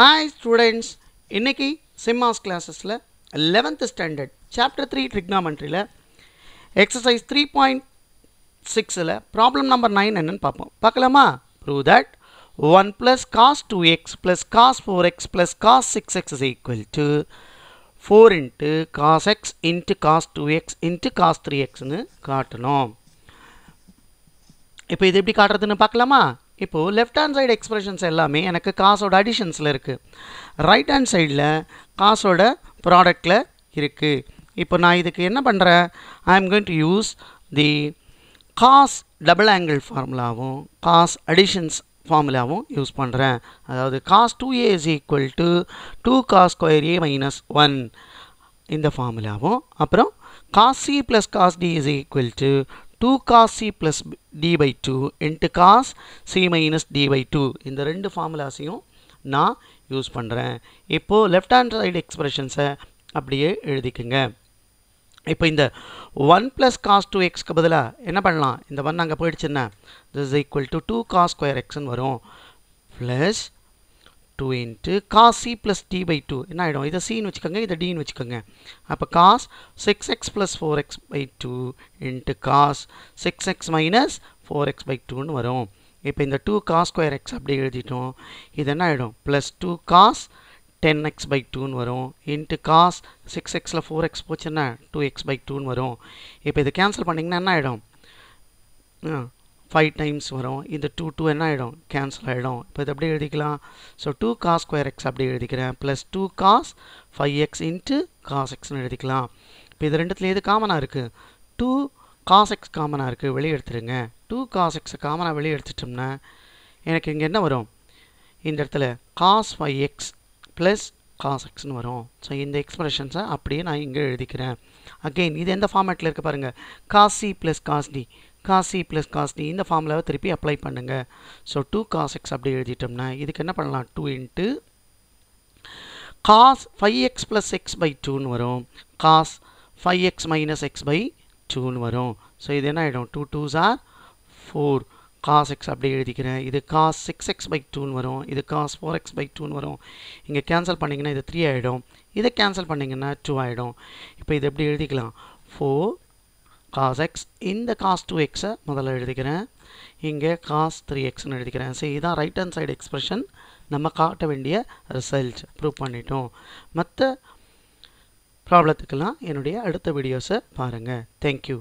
hi students இன்றைக்கி சிம்மாஸ் கிளாஸஸில் லெவன்த்து ஸ்டாண்டர்ட் சாப்டர் த்ரீ ட்ரிக்னாமெண்ட்ரியில் எக்ஸசைஸ் த்ரீ பாயிண்ட் சிக்ஸில் ப்ராப்ளம் நம்பர் நைன் என்னென்னு பார்ப்போம் பார்க்கலாமா prove that one plus cos two x plus cos four x plus cos six x is equal to four into cos x into cos two x into cos three எக்ஸ்னு காட்டணும் இப்போ இது எப்படி காட்டுறதுன்னு பார்க்கலாமா இப்போது லெஃப்ட் ஹேண்ட் சைடு எக்ஸ்ப்ரெஷன்ஸ் எல்லாமே எனக்கு காசோட அடிஷன்ஸில் இருக்குது ரைட் ஹேண்ட் சைடில் காசோட ப்ராடக்டில் இருக்குது இப்போ நான் இதுக்கு என்ன பண்ணுறேன் I am going to use the cos double angle ஃபார்முலாவும் காஸ் அடிஷன்ஸ் ஃபார்முலாவும் யூஸ் பண்ணுறேன் அதாவது cos two A is equal to two cos square A minus one இந்த ஃபார்முலாவும் அப்புறம் cos C plus cos D is equal to two cos C plus D by two into cos C minus D by two இந்த ரெண்டு ஃபார்முலாஸையும் நான் use பண்ணுறேன் இப்போது left hand side எக்ஸ்பிரஷன்ஸை அப்படியே எழுதிக்குங்க இப்போ இந்த ஒன் ப்ளஸ் காஸ் டூ எக்ஸ்க்கு பதிலாக என்ன பண்ணலாம் இந்த ஒன் அங்கே போயிடுச்சுன்னா this equal to two cos square எக்ஸ்ன்னு வரும் plus two into cos C plus D by two என்ன ஆகிடும் இதை சின்னு வச்சுக்கோங்க இதை டின்னு வச்சுக்கோங்க அப்போ cos six x plus four x by two into cos six x minus four x by டூன்னு வரும் இப்போ இந்த டூ காஸ் ஸ்கொயர் எக்ஸ் அப்படி எழுதிட்டோம் இது என்ன ஆகிடும் plus two cos ten x by டூன்னு வரும் இன்ட்டு காஸ் சிக்ஸ் எக்ஸில் ஃபோர் எக்ஸ் போச்சுன்னா டூ எக்ஸ் பை டூன்னு வரும் இப்போ இதை கேன்சல் பண்ணிங்கன்னா என்ன ஆகிடும் ஃபைவ் டைம்ஸ் வரும் இந்த டூ டூ என்ன ஆகிடும் கேன்சல் ஆகிடும் இப்போ இது அப்படியே எழுதிக்கலாம் so two cos square x அப்படியே எழுதிக்கிறேன் plus two cos five x into cos எக்ஸ்னு எழுதிக்கலாம் இப்போ இது ரெண்டுத்துல எது காமனாக இருக்குது டூ காஸ் எக்ஸ் காமனாக இருக்குது வெளியே எடுத்துருங்க டூ காஸ் எக்ஸை காமனாக வெளியே எடுத்துட்டோம்னா எனக்கு இங்கே என்ன வரும் இந்த இடத்துல cos five x plus cos எக்ஸ்னு வரும் ஸோ இந்த எக்ஸ்ப்ரெஷன்ஸை அப்படியே நான் இங்கே எழுதிக்கிறேன் அகெயின் இது எந்த ஃபார்மேட்டில் இருக்குது பாருங்கள் cos C plus cos D cos C plus cos D இந்த ஃபார்மில் திருப்பி அப்ளை பண்ணுங்கள் ஸோ டூ காஸ் எக்ஸ் அப்படி எழுதிட்டோம்னா இதுக்கு என்ன பண்ணலாம் two into cos five x plus x by டூன்னு வரும் cos five x minus x by டூன்னு வரும் ஸோ இது என்ன ஆகிடும் two twos are four cos x அப்படி எழுதிக்கிறேன் இது காஸ் சிக்ஸ் எக்ஸ் பை டூன்னு வரும் இது காஸ் ஃபோர் எக்ஸ் பை டூன்னு வரும் இங்கே கேன்சல் பண்ணிங்கன்னா இது த்ரீ ஆகிடும் இதை கேன்சல் பண்ணிங்கன்னா டூ ஆகிடும் இப்போ இது எப்படி எழுதிக்கலாம் ஃபோர் காஸ் எக்ஸ் இந்த காஸ் டூ எக்ஸை முதல்ல எழுதிக்கிறேன் இங்கே காஸ் த்ரீ எக்ஸ்னு எழுதிக்கிறேன் சரி இதான் ரைட் ஹேண்ட் சைடு எக்ஸ்பிரஷன் நம்ம காட்ட வேண்டிய ரிசல்ட் ப்ரூவ் பண்ணிட்டோம் மற்ற ப்ராப்ளத்துக்கெல்லாம் என்னுடைய அடுத்த வீடியோஸை பாருங்கள் தேங்க்யூ